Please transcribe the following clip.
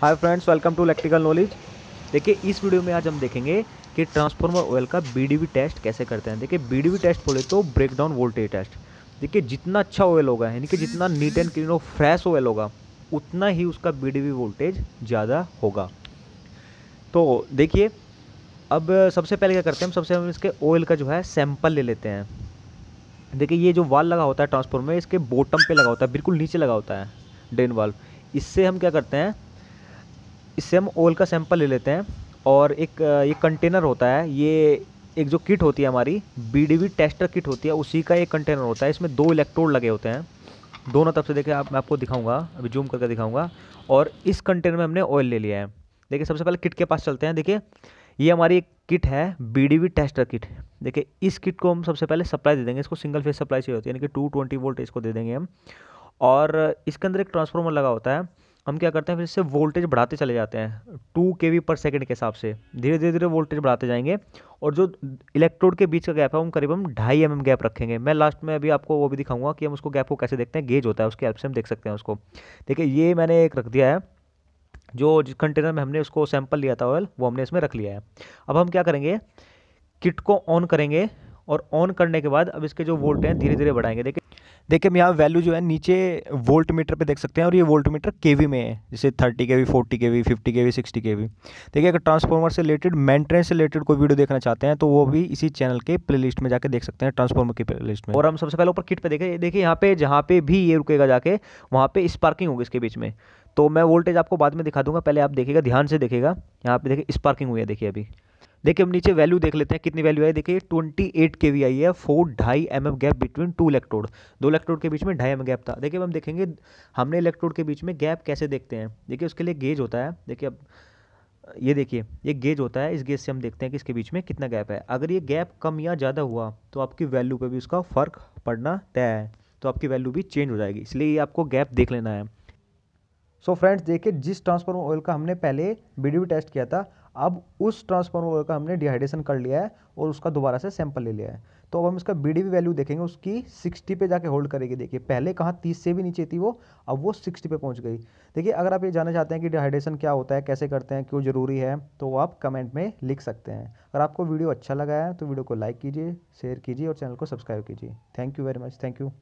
hi friends welcome to electrical knowledge देखिए इस video में आज हम देखेंगे कि ट्रांसफार्मर ऑयल का बीडीवी टेस्ट कैसे करते हैं देखिए बीडीवी टेस्ट बोले तो ब्रेकडाउन वोल्टेज टेस्ट देखिए जितना अच्छा ऑयल होगा यानी कि जितना नीट एंड क्लीन और फ्रेश ऑयल होगा उतना ही उसका बी वोल्टेज ज़्यादा होगा तो देखिए अब सबसे पहले क्या करते हैं हम सबसे हम इसके ऑयल का जो है सैंपल ले लेते हैं देखिए ये जो वाल लगा होता है ट्रांसफार्मर इसके बॉटम पे लगा होता है बिल्कुल नीचे लगा होता है ड्रेन वाल इससे हम क्या करते हैं इससे हम ऑयल का सैंपल ले लेते हैं और एक ये कंटेनर होता है ये एक जो किट होती है हमारी बी टेस्टर किट होती है उसी का एक कंटेनर होता है इसमें दो इलेक्ट्रोड लगे होते हैं दोनों तरफ से देखिए आप मैं आपको दिखाऊंगा अभी जूम करके दिखाऊंगा और इस कंटेनर में हमने ऑयल ले लिया है देखिए सबसे पहले किट के पास चलते हैं देखिए ये हमारी एक किट है बी टेस्टर किट देखिए इस किट को हम सबसे पहले सप्लाई दे देंगे इसको सिंगल फेज सप्लाई चाहिए होती है यानी कि टू ट्वेंटी वोल्ट इसको दे देंगे हम और इसके अंदर एक ट्रांसफार्मर लगा होता है हम क्या करते हैं फिर इससे वोल्टेज बढ़ाते चले जाते हैं टू के वी पर सेकेंड के हिसाब से धीरे धीरे धीरे वोल्टेज बढ़ाते जाएंगे और जो इलेक्ट्रोड के बीच का गैप है हम करीब हम ढाई एम mm गैप रखेंगे मैं लास्ट में अभी आपको वो भी दिखाऊंगा कि हम उसको गैप को कैसे देखते हैं गेज होता है उसके हेल्प से हम देख सकते हैं उसको देखिए ये मैंने एक रख दिया है जो जिस कंटेनर में हमने उसको सैंपल लिया था ऑयल वो हमने इसमें रख लिया है अब हम क्या करेंगे किट को ऑन करेंगे और ऑन करने के बाद अब इसके जो वोल्ट हैं धीरे धीरे बढ़ाएंगे देखिए देखिए हम यहाँ वैल्यू जो है नीचे वोल्ट मीटर पर देख सकते हैं और ये वोल्ट मीटर के वी में है जैसे thirty K V forty K V fifty K V sixty K V देखिए अगर ट्रांसफॉर्मर से रिलेटेड मेंटेनेंस से रिलेटेड कोई वीडियो देखना चाहते हैं तो वो भी इसी चैनल के लिस्ट में जाकर देख सकते हैं ट्रांसफॉर्मर की लिस्ट में और हम सबसे पहले ऊपर किट पर देखें देखिए यहाँ पे जहाँ पे भी ये रुकेगा जाके वहाँ पे स्पार्किंग होगी इसके बीच में तो मैं वोल्टेज आपको बाद में दिखा दूंगा पहले आप देखिएगा ध्यान से देखिएगा यहाँ पे देखिए स्पार्किंग हुई है देखिए अभी देखिए हम नीचे वैल्यू देख लेते हैं कितनी वैल्यू आई देखिए ट्वेंटी एट के वी आई है फोर ढाई M gap between two electrode दो इलेक्ट्रोड के बीच में ढाई एम mm गैप था देखिए हम देखेंगे हमने इलेक्ट्रोड के बीच में गैप कैसे देखते हैं देखिए उसके लिए गेज होता है देखिए अब ये देखिए ये गेज होता है इस गेज से हम देखते हैं कि इसके बीच में कितना गैप है अगर ये गैप कम या ज़्यादा हुआ तो आपकी वैल्यू पर भी उसका फ़र्क पड़ना तय है तो आपकी वैल्यू भी चेंज हो जाएगी इसलिए ये आपको गैप देख लेना है सो फ्रेंड्स देखिए जिस ट्रांसफॉर्मर ऑयल का हमने पहले वीडियो टेस्ट किया था अब उस ट्रांसफार्मर का हमने डिहाइड्रेशन कर लिया है और उसका दोबारा से सैंपल ले लिया है तो अब हम इसका बी वैल्यू देखेंगे उसकी 60 पे जाके होल्ड करेगी देखिए पहले कहाँ 30 से भी नीचे थी वो अब वो 60 पे पहुँच गई देखिए अगर आप ये जानना चाहते हैं कि डिहाइड्रेशन क्या होता है कैसे करते हैं क्यों ज़रूरी है तो आप कमेंट में लिख सकते हैं अगर आपको वीडियो अच्छा लगा है तो वीडियो को लाइक कीजिए शेयर कीजिए और चैनल को सब्सक्राइब कीजिए thank you very much thank you